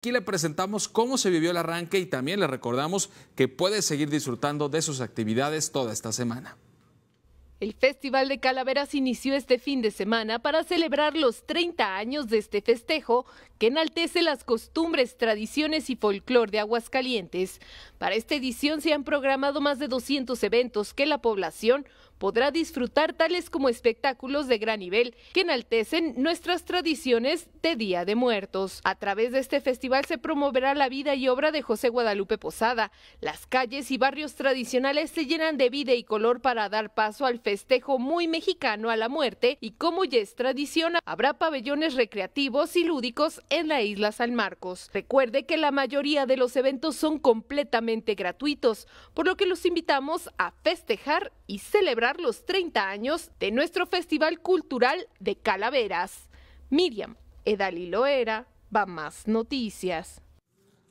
Aquí le presentamos cómo se vivió el arranque y también le recordamos que puede seguir disfrutando de sus actividades toda esta semana. El Festival de Calaveras inició este fin de semana para celebrar los 30 años de este festejo que enaltece las costumbres, tradiciones y folclor de Aguascalientes. Para esta edición se han programado más de 200 eventos que la población podrá disfrutar tales como espectáculos de gran nivel que enaltecen nuestras tradiciones de Día de Muertos. A través de este festival se promoverá la vida y obra de José Guadalupe Posada. Las calles y barrios tradicionales se llenan de vida y color para dar paso al festival festejo muy mexicano a la muerte y como ya es tradición, habrá pabellones recreativos y lúdicos en la isla San Marcos. Recuerde que la mayoría de los eventos son completamente gratuitos, por lo que los invitamos a festejar y celebrar los 30 años de nuestro Festival Cultural de Calaveras. Miriam Edaliloera, va más noticias.